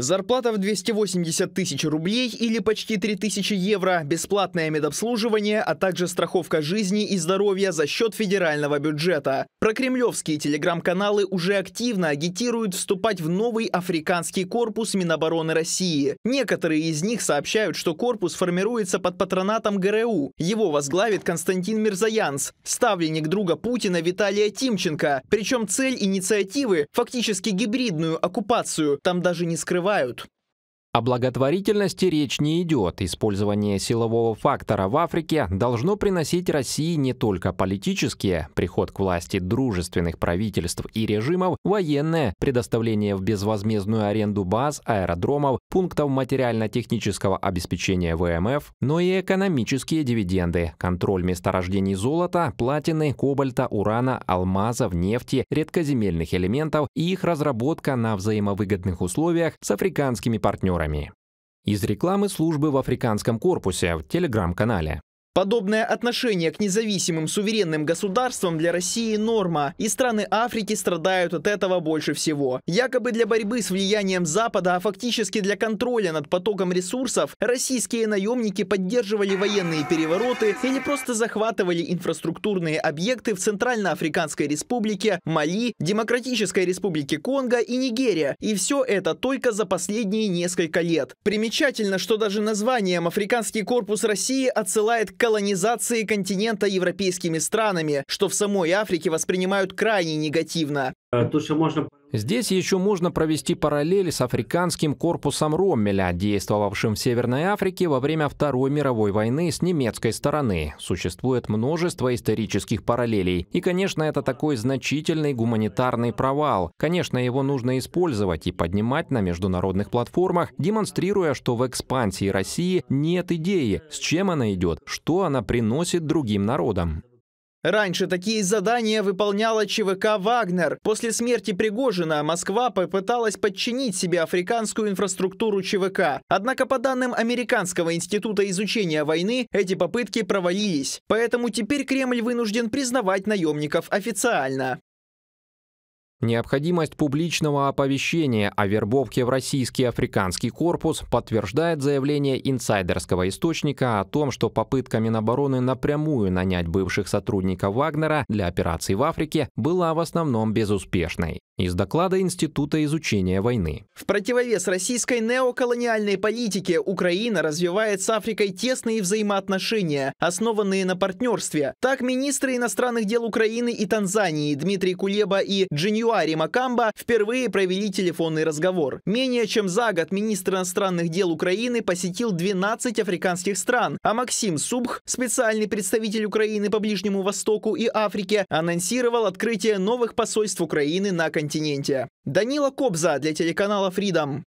Зарплата в 280 тысяч рублей или почти 3 тысячи евро, бесплатное медобслуживание, а также страховка жизни и здоровья за счет федерального бюджета. Прокремлевские телеграм-каналы уже активно агитируют вступать в новый африканский корпус Минобороны России. Некоторые из них сообщают, что корпус формируется под патронатом ГРУ. Его возглавит Константин Мирзаянц, ставленник друга Путина Виталия Тимченко. Причем цель инициативы – фактически гибридную оккупацию. Там даже не скрывается Vailton. О благотворительности речь не идет. Использование силового фактора в Африке должно приносить России не только политические, приход к власти дружественных правительств и режимов, военное, предоставление в безвозмездную аренду баз, аэродромов, пунктов материально-технического обеспечения ВМФ, но и экономические дивиденды, контроль месторождений золота, платины, кобальта, урана, алмазов, нефти, редкоземельных элементов и их разработка на взаимовыгодных условиях с африканскими партнерами рекламами. Из рекламы службы в африканском корпусе в телеграм-канале. Подобное отношение к независимым суверенным государствам для России норма, и страны Африки страдают от этого больше всего. Якобы для борьбы с влиянием Запада, а фактически для контроля над потоком ресурсов, российские наемники поддерживали военные перевороты или просто захватывали инфраструктурные объекты в Центральноафриканской республике, Мали, Демократической республике Конго и Нигерия. И все это только за последние несколько лет. Примечательно, что даже названием «Африканский корпус России» отсылает к колонизации континента европейскими странами, что в самой Африке воспринимают крайне негативно. Э, Здесь еще можно провести параллели с африканским корпусом Роммеля, действовавшим в Северной Африке во время Второй мировой войны с немецкой стороны. Существует множество исторических параллелей. И, конечно, это такой значительный гуманитарный провал. Конечно, его нужно использовать и поднимать на международных платформах, демонстрируя, что в экспансии России нет идеи, с чем она идет, что она приносит другим народам. Раньше такие задания выполняла ЧВК «Вагнер». После смерти Пригожина Москва попыталась подчинить себе африканскую инфраструктуру ЧВК. Однако, по данным Американского института изучения войны, эти попытки провалились. Поэтому теперь Кремль вынужден признавать наемников официально. Необходимость публичного оповещения о вербовке в российский африканский корпус подтверждает заявление инсайдерского источника о том, что попытка Минобороны напрямую нанять бывших сотрудников Вагнера для операций в Африке была в основном безуспешной. Из доклада Института изучения войны. В противовес российской неоколониальной политике Украина развивает с Африкой тесные взаимоотношения, основанные на партнерстве. Так, министры иностранных дел Украины и Танзании Дмитрий Кулеба и Джиньо Юари Макамба впервые провели телефонный разговор. Менее чем за год министр иностранных дел Украины посетил 12 африканских стран, а Максим Субх, специальный представитель Украины по Ближнему Востоку и Африке, анонсировал открытие новых посольств Украины на континенте. Данила Кобза для телеканала Freedom.